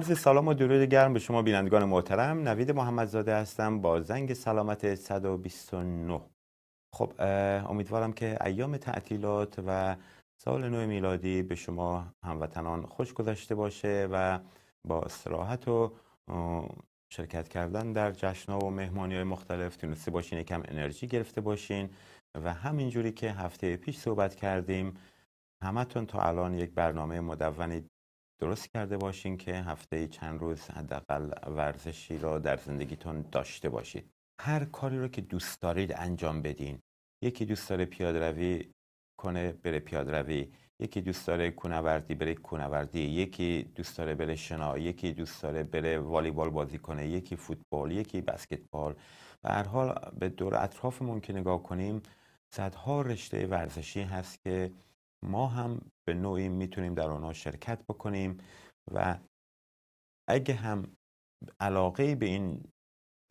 عرض سلام و درود گرم به شما بینندگان محترم نوید محمدزاده هستم با زنگ سلامت 129 خب امیدوارم که ایام تعطیلات و سال نو میلادی به شما هموطنان خوش گذشته باشه و با استراحت و شرکت کردن در جشنها و مهمانی های مختلف تونسته باشین یکم انرژی گرفته باشین و همینجوری که هفته پیش صحبت کردیم همتون تا الان یک برنامه مدون درست کرده باشین که هفته چند روز حداقل ورزشی را در زندگیتون داشته باشید هر کاری رو که دوست دارید انجام بدین یکی دوست داره پیاده روی کنه بره پیاده روی یکی دوست داره کونوردی بره کونوردی یکی دوست داره بره شنا یکی دوست داره بره والیبال بازی کنه یکی فوتبال یکی بسکتبال و هر حال به دور اطرافمون که نگاه کنیم صدها رشته ورزشی هست که ما هم به نوعی میتونیم در آنها شرکت بکنیم و اگه هم علاقه به این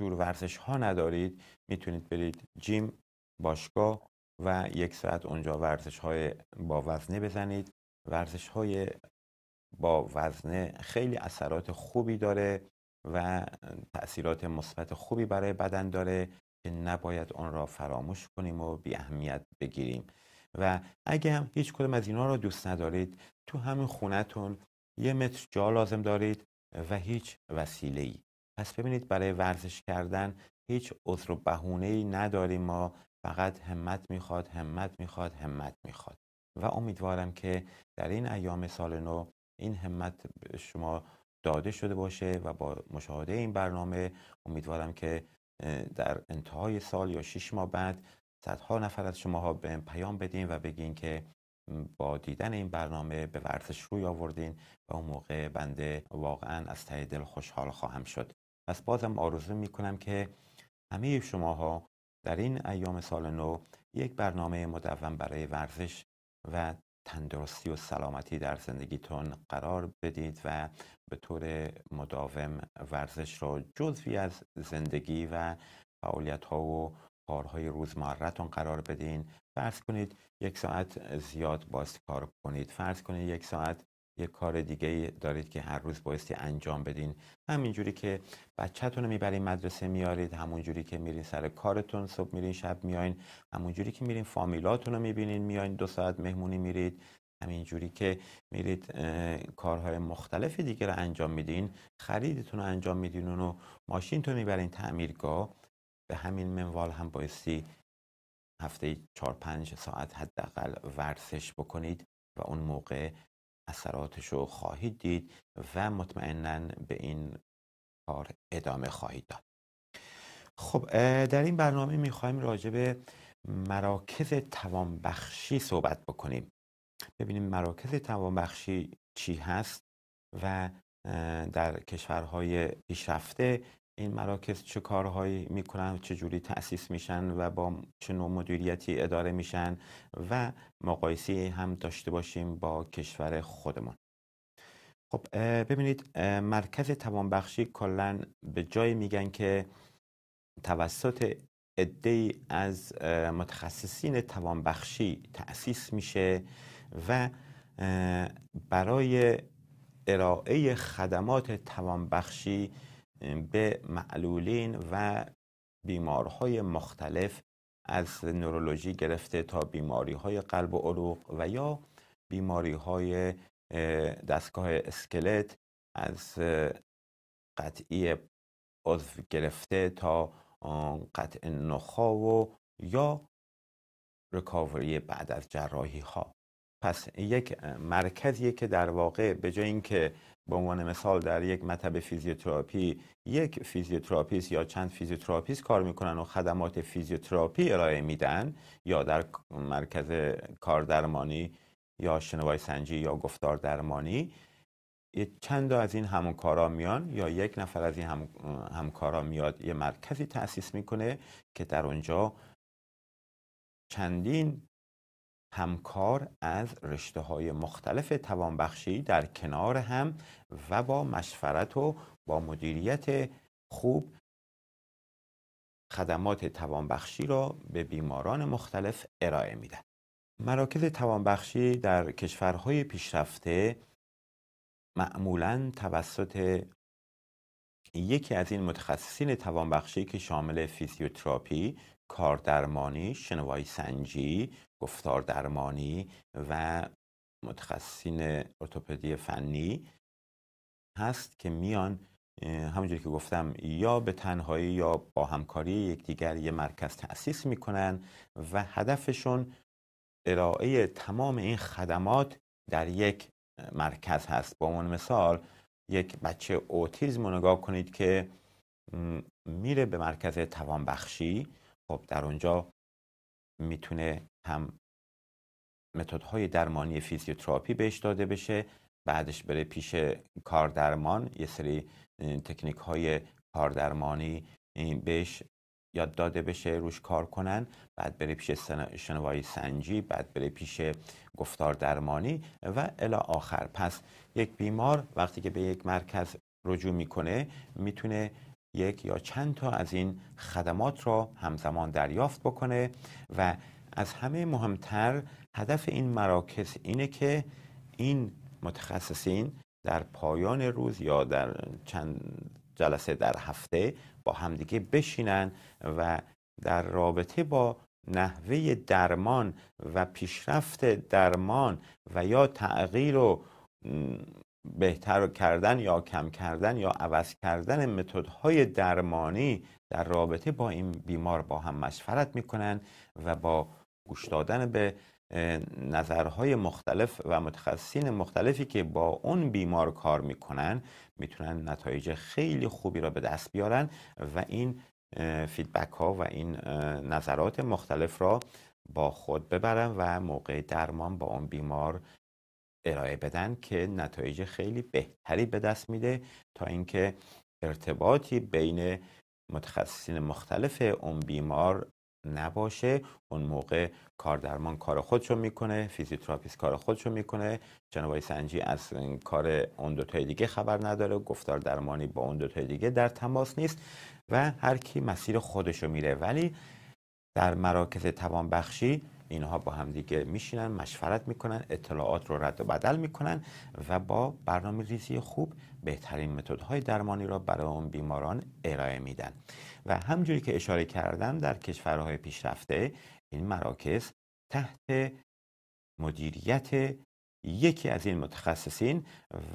جور ورزش ها ندارید میتونید برید جیم باشگاه و یک ساعت اونجا ورزش های با وزنه بزنید ورزش های با وزنه خیلی اثرات خوبی داره و تاثیرات مثبت خوبی برای بدن داره که نباید آن را فراموش کنیم و بی اهمیت بگیریم و اگه هم هیچ کدوم از اینا رو دوست ندارید تو همین خونتون یه متر جا لازم دارید و هیچ وسیله ای پس ببینید برای ورزش کردن هیچ عذر و بهونه ای نداریم ما فقط همت میخواد همت میخواد همت میخواد و امیدوارم که در این ایام سال نو این همت شما داده شده باشه و با مشاهده این برنامه امیدوارم که در انتهای سال یا شش ماه بعد صدها نفر از شماها به پیام بدین و بگین که با دیدن این برنامه به ورزش روی آوردین و اون موقع بنده واقعا از ته دل خوشحال خواهم شد پس بازم آرزو میکنم که همه شماها در این ایام سال نو یک برنامه مدون برای ورزش و تندرستی و سلامتی در زندگیتون قرار بدید و به طور مداوم ورزش را جزوی از زندگی و فعالیت ها و کارهای تون قرار بدین فرض کنید یک ساعت زیاد باز کار کنید فرض کنید یک ساعت یک کار دیگه دارید که هر روز بایستی انجام بدین همینجوری که بچهتون رو میبرین مدرسه میارید همونجوری که میرین سر کارتون صبح میرین شب میاین همونجوری که میرین فامیلاتون رو میبینین میاین دو ساعت مهمونی میرید همینجوری که میرید کارهای مختلف دیگه رو انجام میدین خریدتون رو انجام میدین و ماشینتون میبرین تعمیرگاه به همین منوال هم بایستی هفته 4 پنج ساعت حداقل ورزش بکنید و اون موقع اثراتش رو خواهید دید و مطمئنا به این کار ادامه خواهید داد خب در این برنامه میخوایم راجع به مراکز توانبخشی صحبت بکنیم ببینیم مراکز توانبخشی چی هست و در کشورهای پیشرفته این مراکز چه کارهایی میکنن چه جوری تأسیس میشن و با چه نوع مدیریتی اداره میشن و مقایسه هم داشته باشیم با کشور خودمون خب ببینید مرکز توانبخشی کلا به جای میگن که توسط عده از متخصصین توانبخشی تأسیس میشه و برای ارائه خدمات توانبخشی به معلولین و بیمارهای مختلف از نورولوژی گرفته تا بیماری های قلب و عروق و یا بیماری های دستگاه اسکلت از قطعی عضو گرفته تا قطع نخا و یا ریکاوری بعد از جراحی ها پس یک مرکزی که در واقع به جای اینکه به عنوان مثال در یک مطب فیزیوتراپی یک فیزیوتراپیست یا چند فیزیوتراپیست کار میکنن و خدمات فیزیوتراپی ارائه میدن یا در مرکز کاردرمانی یا شنوای سنجی یا گفتار درمانی چند از این همکارا میان یا یک نفر از این هم... همکارا میاد یه مرکزی تأسیس میکنه که در اونجا چندین همکار از رشته های مختلف توانبخشی در کنار هم و با مشفرت و با مدیریت خوب خدمات توانبخشی را به بیماران مختلف ارائه میدن مراکز توانبخشی در کشورهای پیشرفته معمولا توسط یکی از این متخصصین توانبخشی که شامل فیزیوتراپی، کار درمانی، شنوایی سنجی، گفتار درمانی و متخصصین ارتوپدی فنی هست که میان همونجوری که گفتم یا به تنهایی یا با همکاری یکدیگر یه مرکز تأسیس میکنن و هدفشون ارائه تمام این خدمات در یک مرکز هست با عنوان مثال یک بچه اوتیزم رو نگاه کنید که میره به مرکز توانبخشی خب در اونجا میتونه هم متدهای درمانی فیزیوتراپی بهش داده بشه بعدش بره پیش کاردرمان یه سری تکنیک های کاردرمانی بهش یاد داده بشه روش کار کنن بعد بره پیش شنوایی سنجی بعد بره پیش گفتار درمانی و الی آخر پس یک بیمار وقتی که به یک مرکز رجوع میکنه میتونه یک یا چند تا از این خدمات را همزمان دریافت بکنه و از همه مهمتر هدف این مراکز اینه که این متخصصین در پایان روز یا در چند جلسه در هفته با همدیگه بشینن و در رابطه با نحوه درمان و پیشرفت درمان و یا تغییر و بهتر کردن یا کم کردن یا عوض کردن متدهای درمانی در رابطه با این بیمار با هم مشورت میکنن و با گوش دادن به نظرهای مختلف و متخصصین مختلفی که با اون بیمار کار میکنن میتونن نتایج خیلی خوبی را به دست بیارن و این فیدبک ها و این نظرات مختلف را با خود ببرن و موقع درمان با اون بیمار ارائه بدن که نتایج خیلی بهتری به دست میده تا اینکه ارتباطی بین متخصصین مختلف اون بیمار نباشه اون موقع کار درمان کار خودشو میکنه فیزیوتراپیست کار خودشو میکنه جناب سنجی از کار اون دوتای دیگه خبر نداره گفتار درمانی با اون دوتای دیگه در تماس نیست و هر کی مسیر خودشو میره ولی در مراکز توانبخشی اینها با همدیگه میشینن مشورت میکنن اطلاعات رو رد و بدل میکنن و با برنامه ریزی خوب بهترین متدهای درمانی را برای اون بیماران ارائه میدن و همجوری که اشاره کردم در کشورهای پیشرفته این مراکز تحت مدیریت یکی از این متخصصین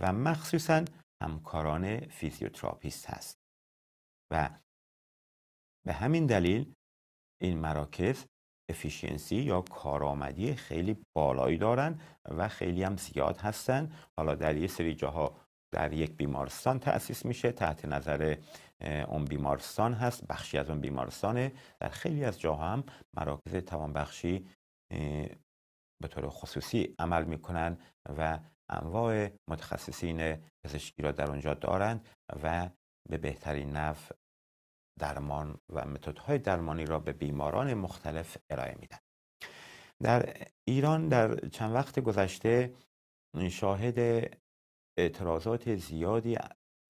و مخصوصا همکاران فیزیوتراپیست هست و به همین دلیل این مراکز افیشینسی یا کارآمدی خیلی بالایی دارن و خیلی هم زیاد هستن حالا در یه سری جاها در یک بیمارستان تأسیس میشه تحت نظر اون بیمارستان هست بخشی از اون بیمارستانه در خیلی از جاها هم مراکز توانبخشی به طور خصوصی عمل میکنن و انواع متخصصین پزشکی را در اونجا دارند و به بهترین نفع درمان و متدهای درمانی را به بیماران مختلف ارائه میدن در ایران در چند وقت گذشته شاهد اعتراضات زیادی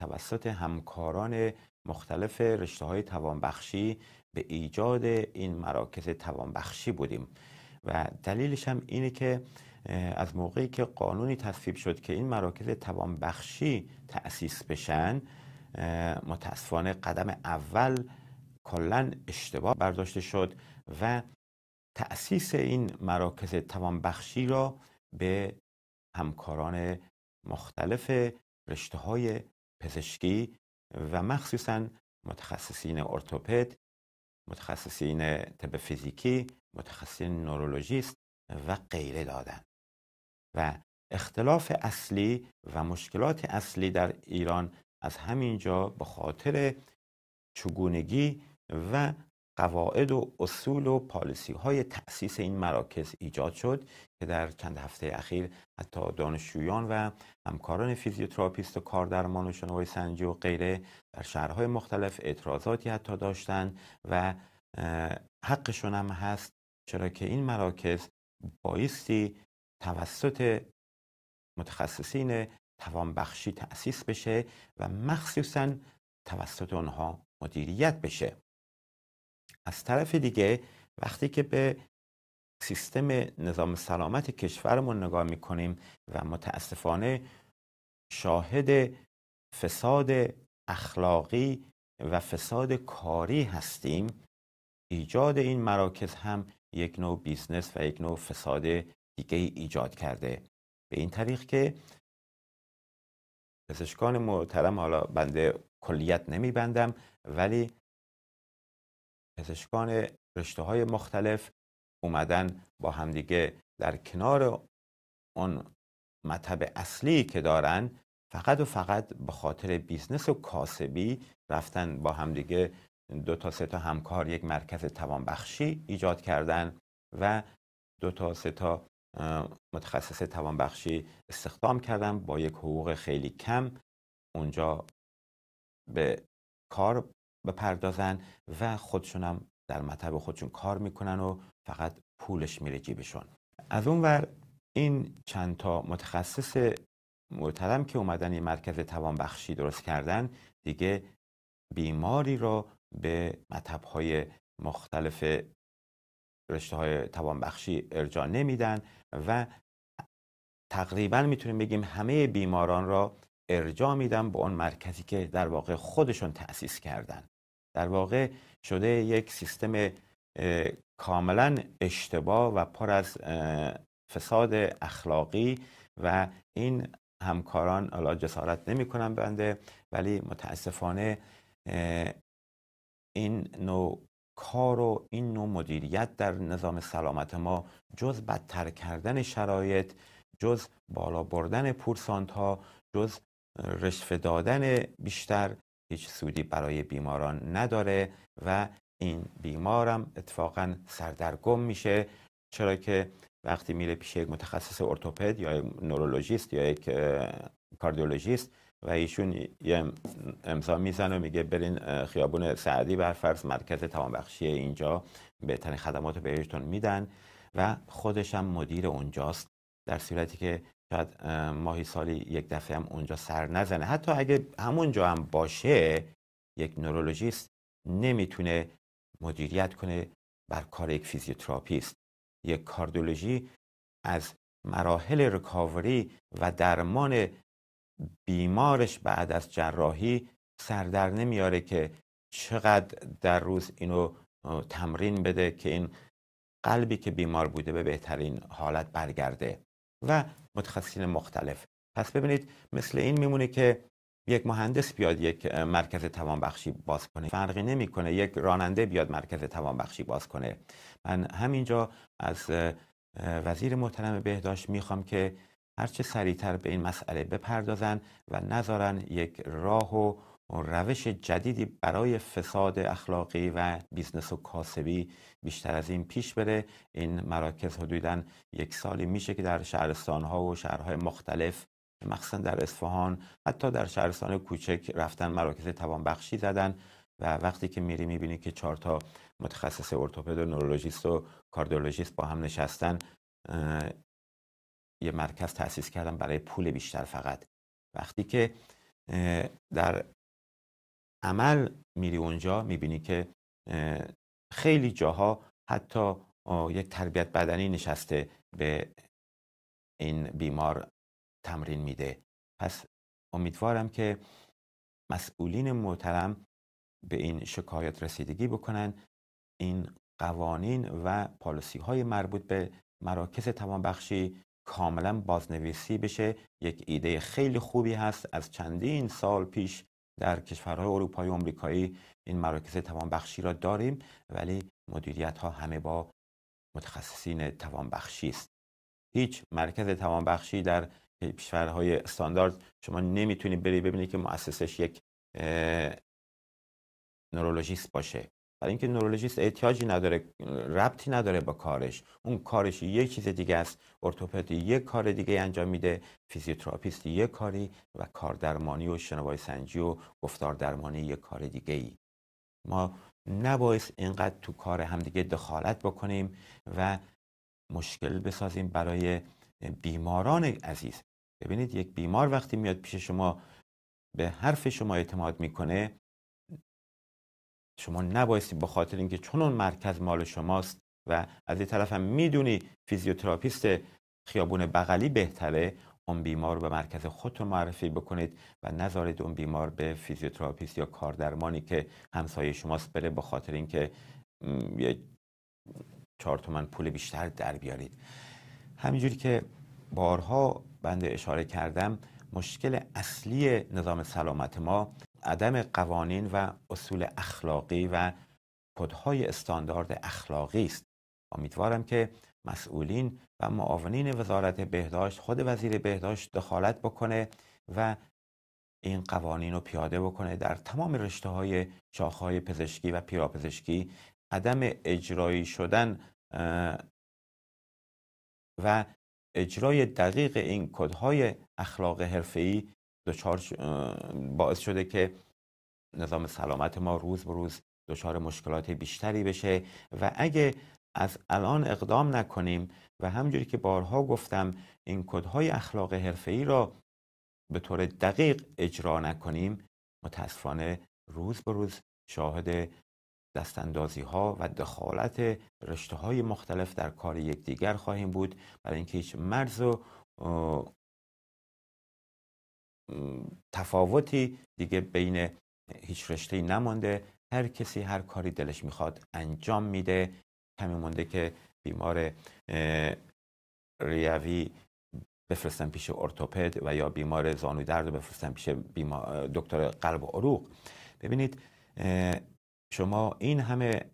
توسط همکاران مختلف رشته های توانبخشی به ایجاد این مراکز توانبخشی بودیم و دلیلش هم اینه که از موقعی که قانونی تصویب شد که این مراکز توانبخشی تأسیس بشن متاسفانه قدم اول کلا اشتباه برداشته شد و تأسیس این مراکز توانبخشی بخشی را به همکاران مختلف رشته های پزشکی و مخصوصا متخصصین ارتوپد متخصصین طب فیزیکی متخصصین نورولوژیست و غیره دادن و اختلاف اصلی و مشکلات اصلی در ایران از همینجا به خاطر چگونگی و قواعد و اصول و پالیسی های تأسیس این مراکز ایجاد شد که در چند هفته اخیر حتی دانشجویان و همکاران فیزیوتراپیست و کاردرمان و شنوای سنجی و غیره در شهرهای مختلف اعتراضاتی حتی داشتند و حقشون هم هست چرا که این مراکز بایستی توسط متخصصین توانبخشی تأسیس بشه و مخصوصا توسط اونها مدیریت بشه از طرف دیگه وقتی که به سیستم نظام سلامت کشورمون نگاه میکنیم و متاسفانه شاهد فساد اخلاقی و فساد کاری هستیم ایجاد این مراکز هم یک نوع بیزنس و یک نوع فساد دیگه ایجاد کرده به این طریق که پزشکان محترم حالا بنده کلیت نمیبندم ولی پزشکان رشته های مختلف اومدن با همدیگه در کنار اون مطب اصلی که دارن فقط و فقط به خاطر بیزنس و کاسبی رفتن با همدیگه دو تا سه تا همکار یک مرکز توانبخشی ایجاد کردن و دو تا سه تا متخصص توانبخشی استخدام کردم با یک حقوق خیلی کم اونجا به کار بپردازن و خودشونم در مطب خودشون کار میکنن و فقط پولش میره جیبشون از اون ور این چند تا متخصص محترم که اومدن این مرکز توانبخشی درست کردن دیگه بیماری را به مطبهای مختلف رشته های توانبخشی ارجاع نمیدن و تقریبا میتونیم بگیم همه بیماران را ارجاع میدن به اون مرکزی که در واقع خودشون تأسیس کردن در واقع شده یک سیستم کاملا اشتباه و پر از فساد اخلاقی و این همکاران حالا جسارت نمیکنن بنده ولی متاسفانه این نوع کار و این نوع مدیریت در نظام سلامت ما جز بدتر کردن شرایط جز بالا بردن پورسانت ها جز رشوه دادن بیشتر هیچ سودی برای بیماران نداره و این بیمارم اتفاقا سردرگم میشه چرا که وقتی میره پیش یک متخصص ارتوپد یا نورولوژیست یا یک کاردیولوژیست و ایشون یه امضا میزنه و میگه برین خیابون سعدی بر فرض مرکز تمامبخشی اینجا بهترین خدمات رو بهشتون میدن و خودش هم مدیر اونجاست در صورتی که شاید ماهی سالی یک دفعه هم اونجا سر نزنه حتی اگه همونجا هم باشه یک نورولوژیست نمیتونه مدیریت کنه بر کار یک فیزیوتراپیست یک کاردیولوژی از مراحل رکاوری و درمان بیمارش بعد از جراحی سردر نمیاره که چقدر در روز اینو تمرین بده که این قلبی که بیمار بوده به بهترین حالت برگرده و متخصصین مختلف پس ببینید مثل این میمونه که یک مهندس بیاد یک مرکز توانبخشی باز کنه فرقی نمیکنه یک راننده بیاد مرکز توانبخشی باز کنه من همینجا از وزیر محترم بهداشت میخوام که هرچه سریعتر به این مسئله بپردازند و نذارن یک راه و روش جدیدی برای فساد اخلاقی و بیزنس و کاسبی بیشتر از این پیش بره این مراکز حدودا یک سالی میشه که در شهرستان ها و شهرهای مختلف مخصوصا در اصفهان حتی در شهرستان کوچک رفتن مراکز توانبخشی زدن و وقتی که میری میبینی که چهار تا متخصص ارتوپد و نورولوژیست و کاردیولوژیست با هم نشستن یه مرکز تاسیس کردم برای پول بیشتر فقط وقتی که در عمل میری اونجا میبینی که خیلی جاها حتی یک تربیت بدنی نشسته به این بیمار تمرین میده پس امیدوارم که مسئولین محترم به این شکایت رسیدگی بکنن این قوانین و پالیسی های مربوط به مراکز توانبخشی کاملا بازنویسی بشه یک ایده خیلی خوبی هست از چندین سال پیش در کشورهای اروپایی و آمریکایی این مراکز توانبخشی را داریم ولی مدیریت ها همه با متخصصین توانبخشی است هیچ مرکز توانبخشی در کشورهای استاندارد شما نمیتونید بری ببینید که مؤسسش یک نورولوژیست باشه برای اینکه نورولوژیست احتیاجی نداره ربطی نداره با کارش اون کارش یه چیز دیگه است ارتوپدی یک کار دیگه انجام میده فیزیوتراپیست یک کاری و کاردرمانی و شنوای سنجی و گفتار درمانی یه کار دیگه ای ما نباید اینقدر تو کار همدیگه دخالت بکنیم و مشکل بسازیم برای بیماران عزیز ببینید یک بیمار وقتی میاد پیش شما به حرف شما اعتماد میکنه شما نبایستی به خاطر اینکه چون مرکز مال شماست و از این طرف هم میدونی فیزیوتراپیست خیابون بغلی بهتره اون بیمار رو به مرکز خودتون معرفی بکنید و نذارید اون بیمار به فیزیوتراپیست یا کاردرمانی که همسایه شماست بره به خاطر اینکه یه چهار تومن پول بیشتر در بیارید همینجوری که بارها بنده اشاره کردم مشکل اصلی نظام سلامت ما عدم قوانین و اصول اخلاقی و کدهای استاندارد اخلاقی است امیدوارم که مسئولین و معاونین وزارت بهداشت خود وزیر بهداشت دخالت بکنه و این قوانین رو پیاده بکنه در تمام رشته های پزشکی و پیراپزشکی عدم اجرایی شدن و اجرای دقیق این کدهای اخلاق حرفه‌ای دچار باعث شده که نظام سلامت ما روز به روز دچار مشکلات بیشتری بشه و اگه از الان اقدام نکنیم و همجوری که بارها گفتم این کدهای اخلاق حرفه‌ای را به طور دقیق اجرا نکنیم متاسفانه روز به روز شاهد دستاندازی ها و دخالت رشته های مختلف در کار یکدیگر خواهیم بود برای اینکه هیچ مرز و تفاوتی دیگه بین هیچ رشته نمانده هر کسی هر کاری دلش میخواد انجام میده کمی مونده که بیمار ریوی بفرستن پیش ارتوپد و یا بیمار زانو درد بفرستن پیش دکتر قلب و عروق ببینید شما این همه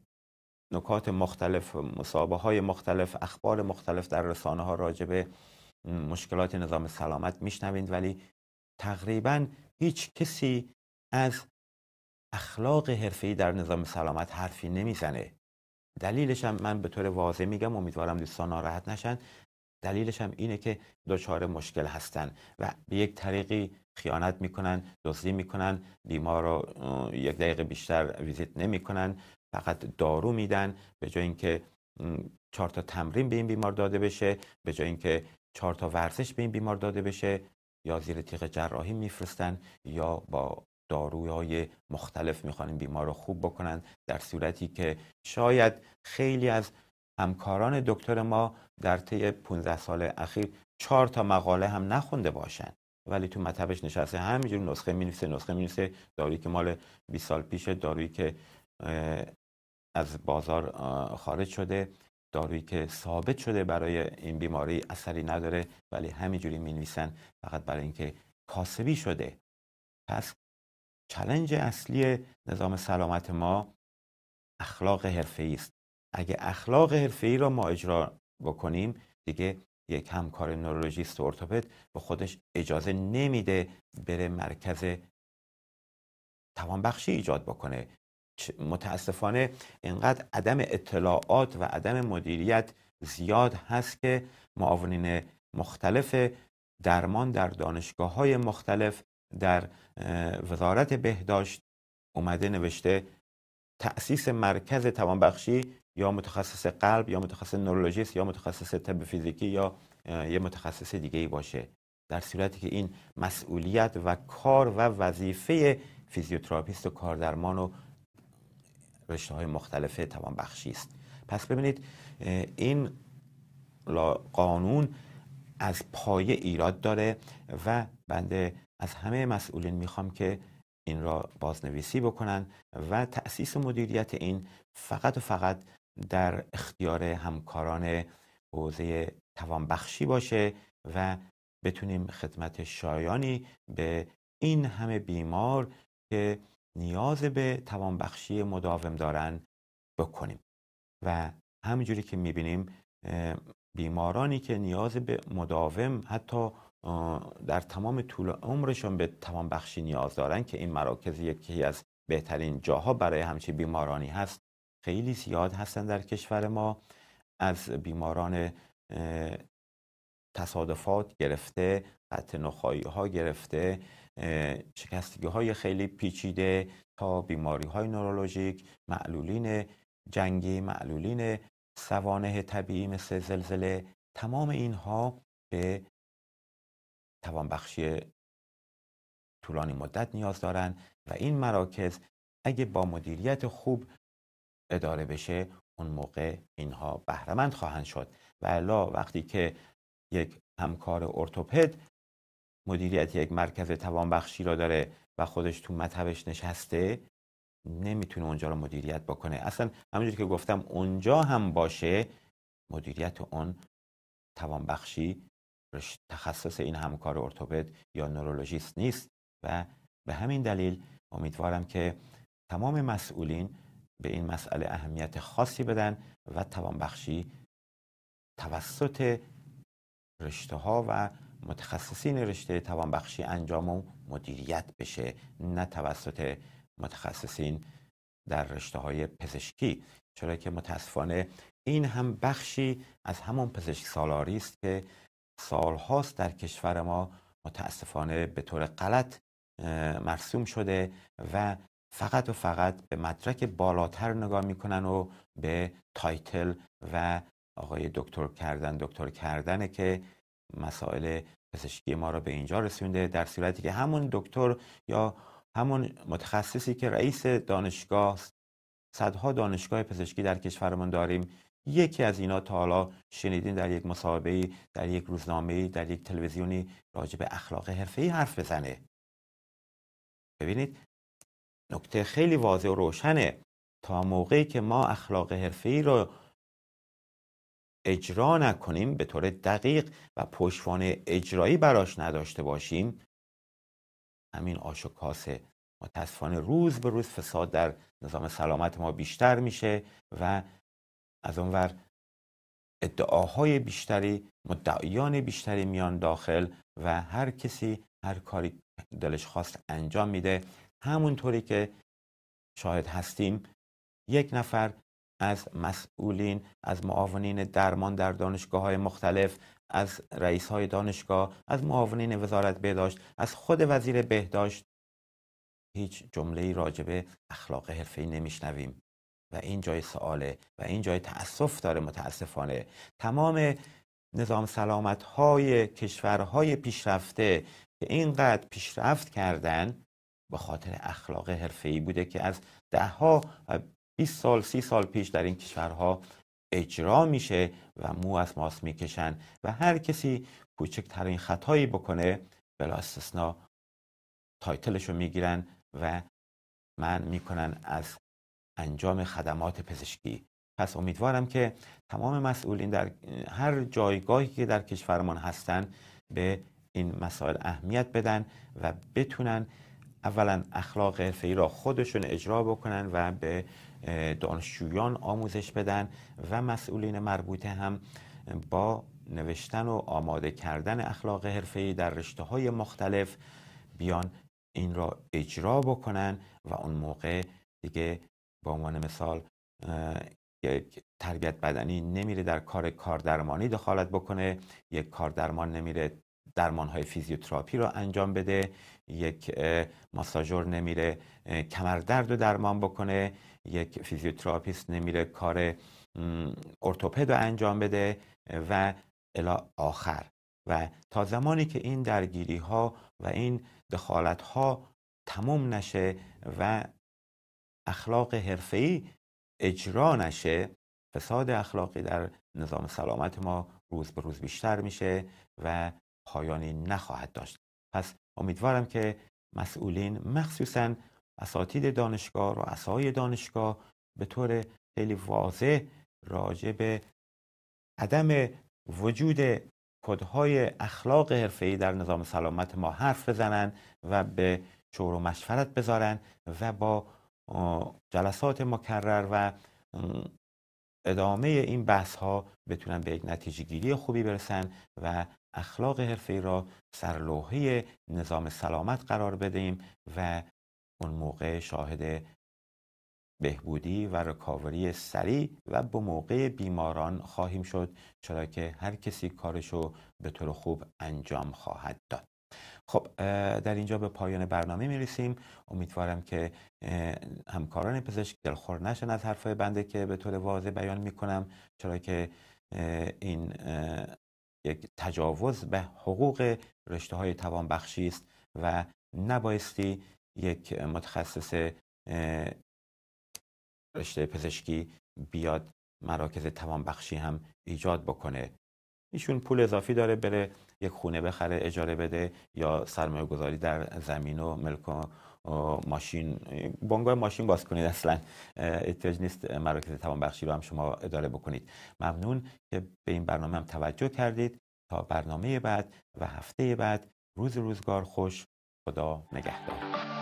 نکات مختلف مصابه های مختلف اخبار مختلف در رسانه ها راجبه مشکلات نظام سلامت میشنوید ولی تقریبا هیچ کسی از اخلاق حرفی در نظام سلامت حرفی نمیزنه دلیلش هم من به طور واضح میگم امیدوارم دوستان ناراحت نشن دلیلش هم اینه که دچار مشکل هستن و به یک طریقی خیانت میکنن دزدی میکنن بیمار رو یک دقیقه بیشتر ویزیت نمیکنن فقط دارو میدن به جای اینکه چهار تا تمرین به این بیمار داده بشه به جای اینکه چهار تا ورزش به این بیمار داده بشه یا زیر تیغ جراحی میفرستن یا با داروی های مختلف میخوان بیمار رو خوب بکنن در صورتی که شاید خیلی از همکاران دکتر ما در طی 15 سال اخیر چهار تا مقاله هم نخونده باشن ولی تو مطبش نشسته همینجور نسخه مینویسه نسخه مینویسه داروی که مال 20 سال پیشه دارویی که از بازار خارج شده دارویی که ثابت شده برای این بیماری اثری نداره ولی همینجوری می فقط برای اینکه کاسبی شده پس چلنج اصلی نظام سلامت ما اخلاق ای است اگه اخلاق ای را ما اجرا بکنیم دیگه یک همکار نورولوژیست و ارتوپد به خودش اجازه نمیده بره مرکز توانبخشی ایجاد بکنه متاسفانه انقدر عدم اطلاعات و عدم مدیریت زیاد هست که معاونین مختلف درمان در دانشگاه های مختلف در وزارت بهداشت اومده نوشته تأسیس مرکز توانبخشی یا متخصص قلب یا متخصص نورولوژیست یا متخصص طب فیزیکی یا یه متخصص دیگه ای باشه در صورتی که این مسئولیت و کار و وظیفه فیزیوتراپیست و کاردرمان و رشته های مختلف توانبخشی بخشی است پس ببینید این قانون از پایه ایراد داره و بنده از همه مسئولین میخوام که این را بازنویسی بکنن و تأسیس مدیریت این فقط و فقط در اختیار همکاران حوزه توانبخشی باشه و بتونیم خدمت شایانی به این همه بیمار که نیاز به توانبخشی مداوم دارن بکنیم و همینجوری که میبینیم بیمارانی که نیاز به مداوم حتی در تمام طول عمرشون به توانبخشی نیاز دارن که این مراکز یکی از بهترین جاها برای همچین بیمارانی هست خیلی زیاد هستن در کشور ما از بیماران تصادفات گرفته قطع نخایی ها گرفته شکستگی های خیلی پیچیده تا بیماری های نورولوژیک معلولین جنگی معلولین سوانه طبیعی مثل زلزله تمام اینها به توانبخشی طولانی مدت نیاز دارند. و این مراکز اگه با مدیریت خوب اداره بشه اون موقع اینها بهرمند خواهند شد و الا وقتی که یک همکار ارتوپد مدیریت یک مرکز توانبخشی را داره و خودش تو مطبش نشسته نمیتونه اونجا رو مدیریت بکنه اصلا همونجوری که گفتم اونجا هم باشه مدیریت اون توانبخشی تخصص این همکار ارتوپد یا نورولوژیست نیست و به همین دلیل امیدوارم که تمام مسئولین به این مسئله اهمیت خاصی بدن و توانبخشی توسط رشته ها و متخصصین رشته توانبخشی انجام و مدیریت بشه نه توسط متخصصین در رشته های پزشکی چرا که متاسفانه این هم بخشی از همون پزشک سالاری است که سالهاست در کشور ما متاسفانه به طور غلط مرسوم شده و فقط و فقط به مدرک بالاتر نگاه میکنن و به تایتل و آقای دکتر کردن دکتر کردنه که مسائل پزشکی ما را به اینجا رسونده در صورتی که همون دکتر یا همون متخصصی که رئیس دانشگاه صدها دانشگاه پزشکی در کشورمان داریم یکی از اینا تا حالا شنیدین در یک مصاحبه در یک روزنامه در یک تلویزیونی راجع به اخلاق حرفه‌ای حرف بزنه ببینید نکته خیلی واضح و روشنه تا موقعی که ما اخلاق حرفه‌ای رو اجرا نکنیم به طور دقیق و پشتوانه اجرایی براش نداشته باشیم همین آش متاسفانه روز به روز فساد در نظام سلامت ما بیشتر میشه و از اونور ادعاهای بیشتری مدعیان بیشتری میان داخل و هر کسی هر کاری دلش خواست انجام میده همونطوری که شاهد هستیم یک نفر از مسئولین از معاونین درمان در دانشگاه های مختلف از رئیس های دانشگاه از معاونین وزارت بهداشت از خود وزیر بهداشت هیچ جمله به اخلاق ای نمیشنویم و این جای سواله و این جای تأسف داره متاسفانه تمام نظام سلامت های کشورهای پیشرفته که اینقدر پیشرفت کردن به خاطر اخلاق ای بوده که از دهها 20 سال 30 سال پیش در این کشورها اجرا میشه و مو از ماس میکشن و هر کسی کوچکترین خطایی بکنه بلا استثنا تایتلش رو میگیرن و من میکنن از انجام خدمات پزشکی پس امیدوارم که تمام مسئولین در هر جایگاهی که در کشورمان هستن به این مسائل اهمیت بدن و بتونن اولا اخلاق حرفه‌ای را خودشون اجرا بکنن و به دانشجویان آموزش بدن و مسئولین مربوطه هم با نوشتن و آماده کردن اخلاق حرفه‌ای در رشته های مختلف بیان این را اجرا بکنن و اون موقع دیگه به عنوان مثال یک تربیت بدنی نمیره در کار کاردرمانی دخالت بکنه یک کاردرمان نمیره درمان های فیزیوتراپی رو انجام بده یک ماساژور نمیره کمر درد رو درمان بکنه یک فیزیوتراپیست نمیره کار ارتوپد رو انجام بده و الا آخر و تا زمانی که این درگیری ها و این دخالت ها تمام نشه و اخلاق حرفه‌ای اجرا نشه فساد اخلاقی در نظام سلامت ما روز به روز بیشتر میشه و پایانی نخواهد داشت پس امیدوارم که مسئولین مخصوصا اساتید دانشگاه و اسای دانشگاه به طور خیلی واضح راجع به عدم وجود کدهای اخلاق حرفه‌ای در نظام سلامت ما حرف بزنن و به شور و مشورت بذارن و با جلسات مکرر و ادامه این بحث ها بتونن به یک نتیجه خوبی برسن و اخلاق حرفی را سرلوحه نظام سلامت قرار بدیم و اون موقع شاهد بهبودی و رکاوری سریع و به موقع بیماران خواهیم شد چرا که هر کسی کارشو به طور خوب انجام خواهد داد خب در اینجا به پایان برنامه می رسیم امیدوارم که همکاران پزشک دلخور نشن از حرفای بنده که به طور واضح بیان میکنم چرا که این یک تجاوز به حقوق رشته های توانبخشی است و نبایستی یک متخصص رشته پزشکی بیاد مراکز توانبخشی هم ایجاد بکنه ایشون پول اضافی داره بره یک خونه بخره اجاره بده یا سرمایه گذاری در زمین و ملک و ماشین ماشین باز کنید اصلا احتیاج نیست مراکز توان بخشی رو هم شما اداره بکنید ممنون که به این برنامه هم توجه کردید تا برنامه بعد و هفته بعد روز روزگار خوش خدا نگهدار